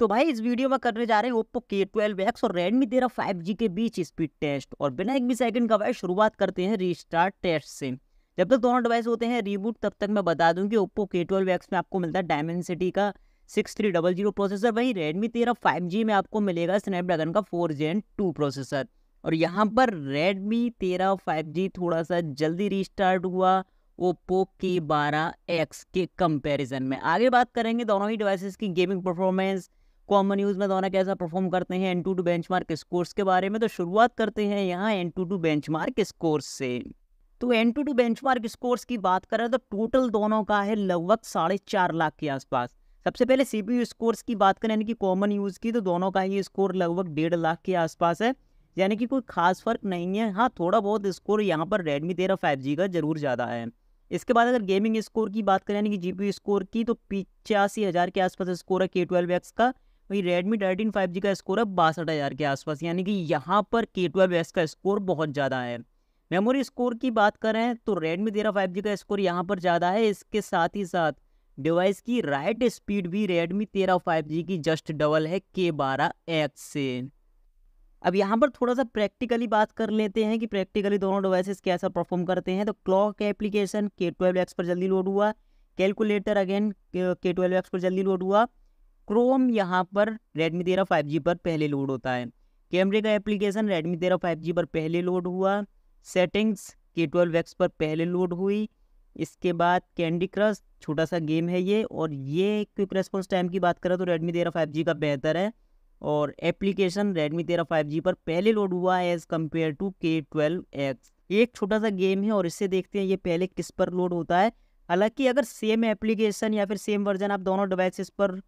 तो भाई इस वीडियो में करने जा रहे हैं ओप्पो के ट्वेल्व एक्स और रेडमी तेरह फाइव जी के बीच स्पीड टेस्ट और बिना एक भी सेकंड का भाई शुरुआत करते हैं रीस्टार्ट टेस्ट से जब तक दोनों डिवाइस होते हैं रीबूट तब तक मैं बता दूं कि ओप्पो के ट्वेल्व एक्स में आपको मिलता है डायमेंसिटी का six three double zero processor वहीं रेडमी तेरह फाइव जी में आपको मिलेगा स्नैपड्रैगन का फोर जेन टू प्रोसेसर और यहाँ पर रेडमी तेरह फाइव जी थोड़ा सा जल्दी रिस्टार्ट हुआ ओप्पो के बारह एक्स के कंपेरिजन में आगे बात करेंगे दोनों ही डिवाइसेस की गेमिंग परफॉर्मेंस कॉमन यूज में दोनों कैसा परफॉर्म करते हैं AnTuTu bench scores के बारे में तो शुरुआत करते हैं यहाँ AnTuTu bench scores से तो AnTuTu bench scores की बात करें तो टोटल दोनों का है लगभग साढ़े चार लाख के आसपास सबसे पहले सी पी यू स्कोर्स की बात करें यानी कि कॉमन यूज़ की तो दोनों का ही स्कोर लगभग डेढ़ लाख के आसपास है यानी कि कोई खास फर्क नहीं है हाँ थोड़ा बहुत स्कोर यहाँ पर रेडमी तेरह फाइव जी का जरूर ज़्यादा है इसके बाद अगर गेमिंग स्कोर की बात करें यानी कि जी स्कोर की तो पिचासी हज़ार के आसपास स्कोर है के ट्वेल्व एक्स का वहीं थर्टीन फाइव जी का स्कोर अब बासठ हज़ार के आसपास यानी कि यहाँ पर के ट्वेल्व एस का स्कोर बहुत ज़्यादा है मेमोरी स्कोर की बात करें तो Redmi फाइव 5G का स्कोर यहाँ पर ज़्यादा है इसके साथ ही साथ डिवाइस की राइट स्पीड भी Redmi फाइव 5G की जस्ट डबल है के बारह एक्स से अब यहाँ पर थोड़ा सा प्रैक्टिकली बात कर लेते हैं कि प्रैक्टिकली दोनों डिवाइसेस कैसा परफॉर्म करते हैं तो clock application K twelve X पर जल्दी लोड हुआ calculator again K twelve X पर जल्दी लोड हुआ क्रोम यहाँ पर रेडमी तेरह फाइव जी पर पहले लोड होता है कैमरे का एप्लीकेशन रेडमी तेरह फाइव जी पर पहले लोड हुआ सेटिंग्स के ट्वेल्व एक्स पर पहले लोड हुई इसके बाद कैंडी क्रश छोटा सा गेम है ये और ये क्विक रेस्पॉन्स टाइम की बात करें तो रेडमी तेरह फाइव जी का बेहतर है और एप्लीकेशन रेडमी तेरह फाइव जी पर पहले लोड हुआ है as compared to K twelve X एक छोटा सा गेम है और इससे देखते हैं ये पहले किस पर लोड होता है हालांकि अगर सेम एप्लीकेशन या फिर सेम वर्जन आप दोनों डिवाइसेस पर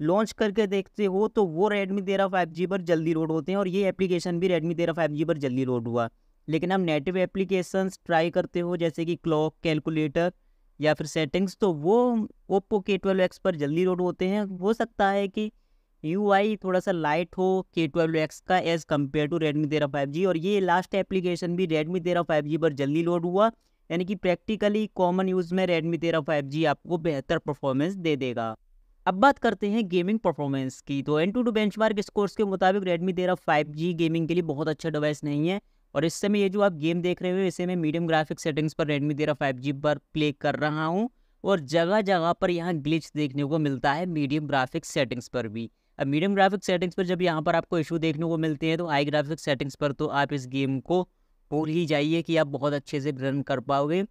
लॉन्च करके देखते हो तो वो रेडमी तेरह फाइव जी पर जल्दी लोड होते हैं और ये एप्लीकेशन भी रेडमी तेरह फाइव जी पर जल्दी लोड हुआ लेकिन आप नेटिव एप्लीकेशंस ट्राई करते हो जैसे कि क्लॉक कैलकुलेटर या फिर सेटिंग्स तो वो ओप्पो के ट्वेल्व एक्स पर जल्दी लोड होते हैं हो सकता है कि यू आई थोड़ा सा लाइट हो के ट्वेल्व एक्स का एज़ कम्पेयर टू रेडमी तेरह फाइव जी और ये लास्ट एप्लीकेशन भी रेडमी तेरह फाइव जी पर जल्दी लोड हुआ यानी कि प्रैक्टिकली कॉमन यूज़ में रेडमी तेरह फाइव जी आपको बेहतर परफॉर्मेंस दे देगा अब बात करते हैं गेमिंग परफॉर्मेंस की तो AnTuTu bench mark scores के मुताबिक रेडमी तेरह फाइव जी गेमिंग के लिए बहुत अच्छा डिवाइस नहीं है और इस समय ये जो आप गेम देख रहे हो इसे मैं मीडियम ग्राफिक सेटिंग्स पर रेडमी तेरह फाइव जी पर प्ले कर रहा हूँ और जगह जगह पर यहाँ ग्लिच देखने को मिलता है मीडियम ग्राफिक सेटिंग्स पर भी अब मीडियम ग्राफिक सेटिंग्स पर जब यहाँ पर आपको इशू देखने को मिलते हैं तो हाई ग्राफिक सेटिंग्स पर तो आप इस गेम को भूल ही जाइए कि आप बहुत अच्छे से रन कर पाओगे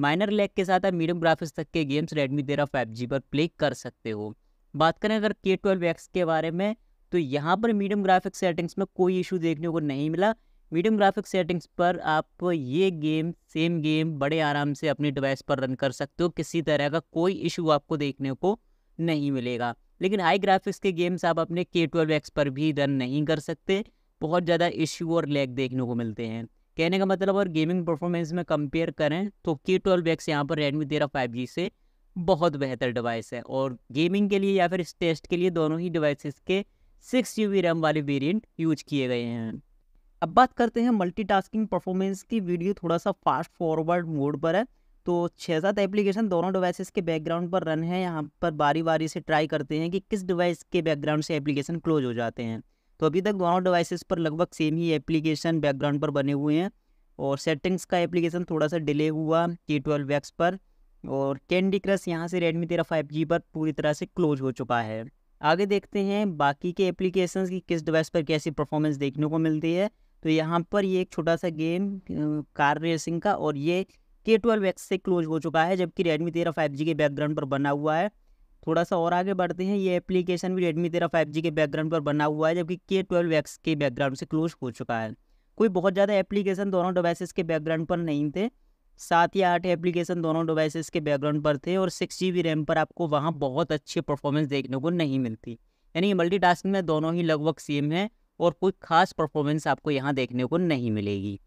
माइनर लैग के साथ आप मीडियम ग्राफिक्स तक के गेम्स रेडमी तेरह फाइव जी पर प्ले कर सकते हो बात करें अगर के ट्वेल्व एक्स के बारे में तो यहाँ पर मीडियम ग्राफिक्स सेटिंग्स में कोई इशू देखने को नहीं मिला मीडियम ग्राफिक्स सेटिंग्स पर आप ये गेम सेम गेम बड़े आराम से अपने डिवाइस पर रन कर सकते हो किसी तरह का कोई इशू आपको देखने को नहीं मिलेगा लेकिन हाई ग्राफिक्स के गेम्स आप अपने के ट्वेल्व एक्स पर भी रन नहीं कर सकते बहुत ज़्यादा इशू और लैग देखने को मिलते हैं कहने का मतलब और गेमिंग परफॉर्मेंस में कंपेयर करें तो के ट्वेल्व एक्स यहाँ पर रेडमी तेरह फाइव जी से बहुत बेहतर डिवाइस है और गेमिंग के लिए या फिर इस टेस्ट के लिए दोनों ही डिवाइसेस के सिक्स जी बी रैम वाले वेरियंट यूज किए गए हैं अब बात करते हैं मल्टीटास्किंग परफॉर्मेंस की वीडियो थोड़ा सा फास्ट फॉरवर्ड मोड पर है तो छः सात एप्लीकेशन दोनों डिवाइसेस के बैकग्राउंड पर रन है यहाँ पर बारी बारी से ट्राई करते हैं कि किस डिवाइस के बैकग्राउंड से एप्लीकेशन क्लोज हो जाते हैं तो अभी तक दोनों डिवाइसेस पर लगभग सेम ही एप्लीकेशन बैकग्राउंड पर बने हुए हैं और सेटिंग्स का एप्लीकेशन थोड़ा सा डिले हुआ के ट्वेल्व एक्स पर और कैंडी क्रश यहाँ से रेडमी तेरह फाइव जी पर पूरी तरह से क्लोज हो चुका है आगे देखते हैं बाकी के एप्लीकेशन की किस डिवाइस पर कैसी परफॉर्मेंस देखने को मिलती है तो यहाँ पर ये एक छोटा सा गेम कार रेसिंग का और ये के ट्वेल्व एक्स से क्लोज हो चुका है जबकि रेडमी तेरह फाइव जी के बैकग्राउंड पर बना हुआ है थोड़ा सा और आगे बढ़ते हैं ये एप्लीकेशन भी रेडमी तेरह फाइव जी के बैकग्राउंड पर बना हुआ है जबकि के ट्वेल्व एक्स के बैकग्राउंड से क्लोज हो चुका है कोई बहुत ज़्यादा एप्लीकेशन दोनों डिवाइसेस के बैकग्राउंड पर नहीं थे सात या आठ एप्लीकेशन दोनों डिवाइसेस के बैकग्राउंड पर थे और सिक्स जी रैम पर आपको वहाँ बहुत अच्छी परफॉर्मेंस देखने को नहीं मिलती यानी मल्टी में दोनों ही लगभग सेम है और कोई खास परफॉर्मेंस आपको यहाँ देखने को नहीं मिलेगी